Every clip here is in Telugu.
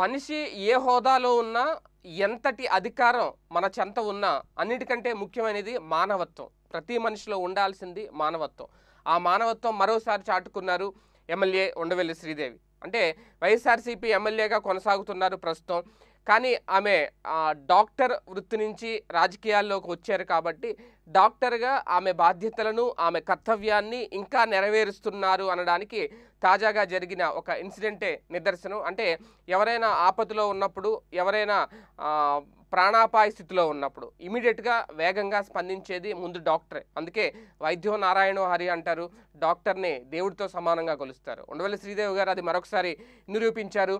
మనిషి ఏ హోదాలో ఉన్నా ఎంతటి అధికారం మన చెంత ఉన్నా అన్నిటికంటే ముఖ్యమైనది మానవత్వం ప్రతి మనిషిలో ఉండాల్సింది మానవత్వం ఆ మానవత్వం మరోసారి చాటుకున్నారు ఎమ్మెల్యే ఉండవెల్లి శ్రీదేవి అంటే వైఎస్ఆర్సీపీ ఎమ్మెల్యేగా కొనసాగుతున్నారు ప్రస్తుతం కానీ ఆమె డాక్టర్ వృత్తి నుంచి రాజకీయాల్లోకి వచ్చారు కాబట్టి డాక్టర్గా ఆమె బాధ్యతలను ఆమె కర్తవ్యాన్ని ఇంకా నెరవేరుస్తున్నారు అనడానికి తాజాగా జరిగిన ఒక ఇన్సిడెంటే నిదర్శనం అంటే ఎవరైనా ఆపదలో ఉన్నప్పుడు ఎవరైనా ప్రాణాపాయ స్థితిలో ఉన్నప్పుడు ఇమీడియట్గా వేగంగా స్పందించేది ముందు డాక్టరే అందుకే వైద్యో నారాయణ హరి అంటారు డాక్టర్ని దేవుడితో సమానంగా కొలుస్తారు ఉండవల్లి శ్రీదేవి గారు అది మరొకసారి నిరూపించారు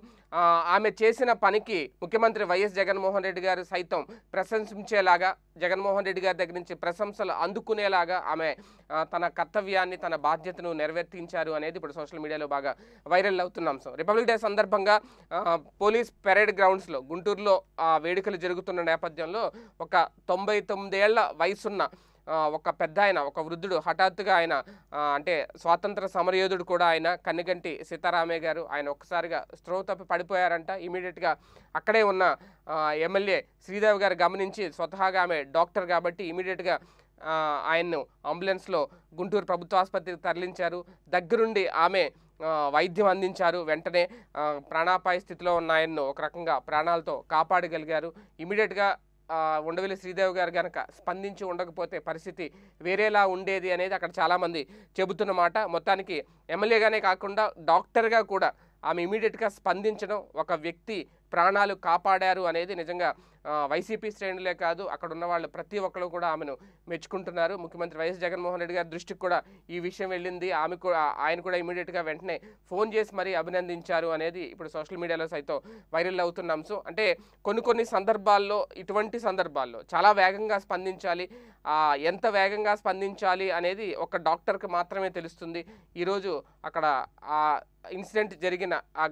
ఆమె చేసిన పనికి ముఖ్యమంత్రి వైఎస్ జగన్మోహన్ రెడ్డి గారు సైతం ప్రశంసించేలాగా జగన్మోహన్ రెడ్డి గారి దగ్గర నుంచి ప్రశంసలు అందుకునేలాగా ఆమె తన కర్తవ్యాన్ని తన బాధ్యతను నెరవేర్తించారు అనేది ఇప్పుడు సోషల్ మీడియాలో బాగా వైరల్ అవుతున్న అంశం రిపబ్లిక్ డే సందర్భంగా పోలీస్ పెరేడ్ గ్రౌండ్స్లో గుంటూరులో ఆ వేడుకలు జరుగుతాయి జరుగుతున్న నేపథ్యంలో ఒక తొంభై తొమ్మిదేళ్ల వయసున్న ఒక పెద్ద ఆయన ఒక వృద్ధుడు హఠాత్తుగా ఆయన అంటే స్వాతంత్ర సమరయోధుడు కూడా ఆయన కన్నిగంటి సీతారామయ్య గారు ఆయన ఒక్కసారిగా స్ట్రో తప్పి పడిపోయారంట ఇమీడియట్గా అక్కడే ఉన్న ఎమ్మెల్యే శ్రీదేవి గారు గమనించి స్వతహాగా ఆమె డాక్టర్ కాబట్టి ఇమీడియట్గా ఆయన్ను అంబులెన్స్లో గుంటూరు ప్రభుత్వ ఆసుపత్రికి తరలించారు దగ్గరుండి ఆమె వైద్యం అందించారు వెంటనే ప్రాణాపాయ స్థితిలో ఉన్న ఆయన్ను ఒక రకంగా ప్రాణాలతో కాపాడగలిగారు ఇమీడియట్గా ఉండవెల్లి శ్రీదేవి గారు కనుక స్పందించి ఉండకపోతే పరిస్థితి వేరేలా ఉండేది అనేది అక్కడ చాలామంది చెబుతున్నమాట మొత్తానికి ఎమ్మెల్యేగానే కాకుండా డాక్టర్గా కూడా ఆమె ఇమీడియట్గా స్పందించడం ఒక వ్యక్తి ప్రాణాలు కాపాడారు అనేది నిజంగా వైసీపీ శ్రేణులే కాదు అక్కడ ఉన్న వాళ్ళు ప్రతి ఒక్కరు కూడా ఆమెను మెచ్చుకుంటున్నారు ముఖ్యమంత్రి వైఎస్ జగన్మోహన్ రెడ్డి గారి దృష్టికి కూడా ఈ విషయం వెళ్ళింది ఆమె కూడా ఆయన కూడా ఇమీడియట్గా వెంటనే ఫోన్ చేసి మరీ అభినందించారు అనేది ఇప్పుడు సోషల్ మీడియాలో సైతం వైరల్ అవుతున్న అంశం అంటే కొన్ని కొన్ని సందర్భాల్లో ఇటువంటి సందర్భాల్లో చాలా వేగంగా స్పందించాలి ఎంత వేగంగా స్పందించాలి అనేది ఒక డాక్టర్కి మాత్రమే తెలుస్తుంది ఈరోజు అక్కడ ఆ ఇన్సిడెంట్ జరిగిన ఆ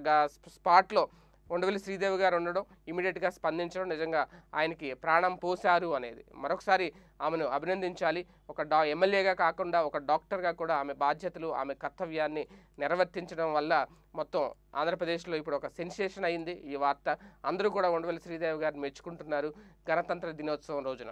స్పాట్లో ఉండవల్లి శ్రీదేవి గారు ఉండడం ఇమీడియట్గా స్పందించడం నిజంగా ఆయనకి ప్రాణం పోశారు అనేది మరొకసారి ఆమెను అభినందించాలి ఒక డా ఎమ్మెల్యేగా కాకుండా ఒక డాక్టర్గా కూడా ఆమె బాధ్యతలు ఆమె కర్తవ్యాన్ని నిర్వర్తించడం వల్ల మొత్తం ఆంధ్రప్రదేశ్లో ఇప్పుడు ఒక సెన్సేషన్ అయింది ఈ వార్త అందరూ కూడా ఉండవల్లి శ్రీదేవి గారిని మెచ్చుకుంటున్నారు గణతంత్ర దినోత్సవం రోజున